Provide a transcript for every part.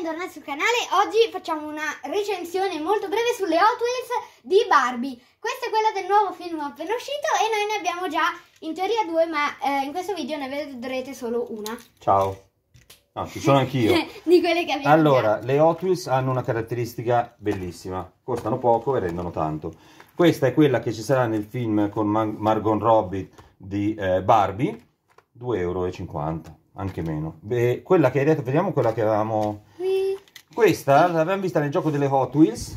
bentornati sul canale, oggi facciamo una recensione molto breve sulle Hot Wheels di Barbie Questa è quella del nuovo film appena uscito e noi ne abbiamo già in teoria due ma eh, in questo video ne vedrete solo una Ciao, no, ci sono anch'io Di quelle che abbiamo Allora, già. le Hot Wheels hanno una caratteristica bellissima, costano poco e rendono tanto Questa è quella che ci sarà nel film con Mar Margot Robbie di eh, Barbie, 2,50 euro anche meno. Beh, quella che hai detto, vediamo quella che avevamo... Whee. Questa l'abbiamo vista nel gioco delle Hot Wheels,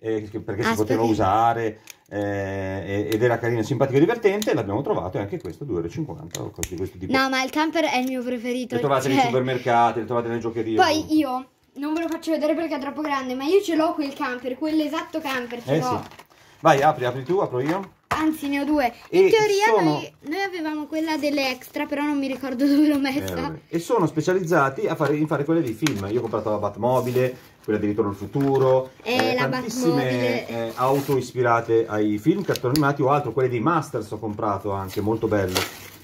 eh, perché ah, si poteva usare eh, ed era carina, simpatica e divertente. L'abbiamo trovato e anche questo 2,50 euro o cose di questo tipo. No, ma il camper è il mio preferito. Le trovate cioè... nei supermercati, le trovate nelle giocherie. Poi comunque. io non ve lo faccio vedere perché è troppo grande, ma io ce l'ho quel camper, quell'esatto camper. eh, Sì. Vai, apri, apri tu, apro io. Anzi, ne ho due. In e teoria sono... noi, noi, avevamo quella delle extra, però non mi ricordo dove l'ho messa. Eh, e sono specializzati a fare, in fare quelle dei film. Io ho comprato la Batmobile, quella di Ritorno al Futuro, e eh, eh, tantissime eh, auto ispirate ai film, cartoni animati o altro. Quelle dei Masters ho comprato anche, molto belle.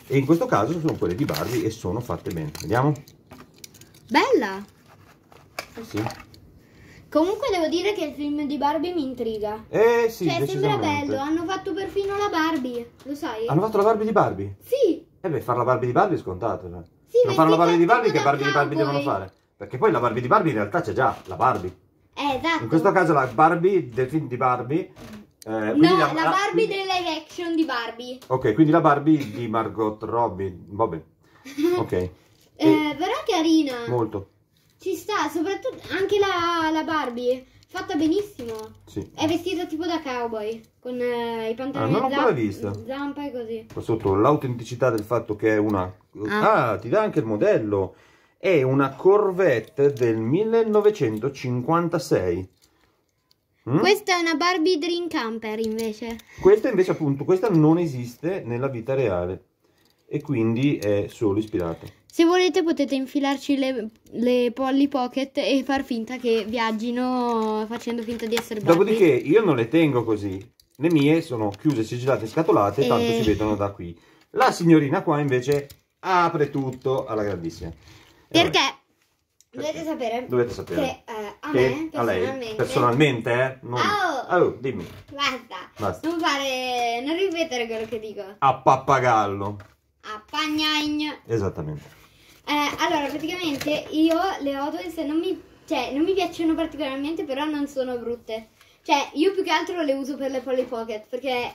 E in questo caso sono quelle di Barbie e sono fatte bene. Vediamo. Bella! Sì. Comunque devo dire che il film di Barbie mi intriga. Eh sì, Cioè, sembra bello, hanno fatto perfino la Barbie, lo sai? Hanno fatto la Barbie di Barbie? Sì. Eh beh, fare la Barbie di Barbie è scontato, cioè. Sì, non fare la Barbie di Barbie, che Barbie di Barbie devono fare? Perché poi la Barbie di Barbie in realtà c'è già, la Barbie. Eh, esatto. In questo caso la Barbie del film di Barbie... Eh, no, la, la Barbie quindi... delle action di Barbie. Ok, quindi la Barbie di Margot Robbie. Vabbè, ok. eh, e... Però è carina. Molto. Ci sta, soprattutto anche la, la Barbie. Fatta benissimo. Sì. È vestita tipo da cowboy, con eh, i ah, pantaloni ah, non l'ho vista. zampa e così. Qua sotto l'autenticità del fatto che è una... Ah. ah, ti dà anche il modello. È una Corvette del 1956. Mm? Questa è una Barbie Dream Camper invece. Questa invece appunto, questa non esiste nella vita reale e quindi è solo ispirata. Se volete potete infilarci le, le Polly Pocket e far finta che viaggino facendo finta di essere bambini. Dopodiché io non le tengo così. Le mie sono chiuse, sigillate, scatolate, e... tanto eh. si vedono da qui. La signorina qua invece apre tutto alla grandissima. Eh, Perché? Perché? Dovete sapere. Dovete sapere. Che, eh, a che me, personalmente. Lei, personalmente, eh? Non... Oh, oh, dimmi. Basta. Basta. Non fare, non ripetere quello che dico. A pappagallo a Pagnagn. Esattamente. Eh, allora, praticamente io le ho non mi, cioè, non mi piacciono particolarmente, però non sono brutte. Cioè, io più che altro le uso per le Polly Pocket, perché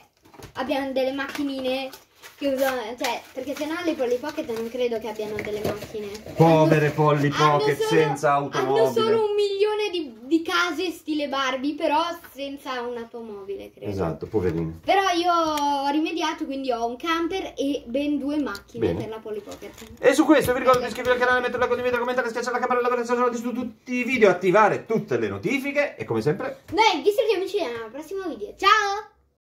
abbiamo delle macchinine chiuso, cioè, perché se no le Polly Pocket non credo che abbiano delle macchine. Povere Polly Pocket solo, senza automobile. Hanno solo un milione di, di, case stile Barbie, però senza un'automobile, credo. Esatto, poverine. Però io ho rimediato, quindi ho un camper e ben due macchine Bene. per la Polly Pocket. E su questo vi ricordo di iscrivervi al canale, mettere metterla condivisa, commentare, schiacciare la campanella per essere aggiornati su tutti i video, attivare tutte le notifiche e come sempre... Noi vi salutiamo ci vediamo al prossimo video. Ciao!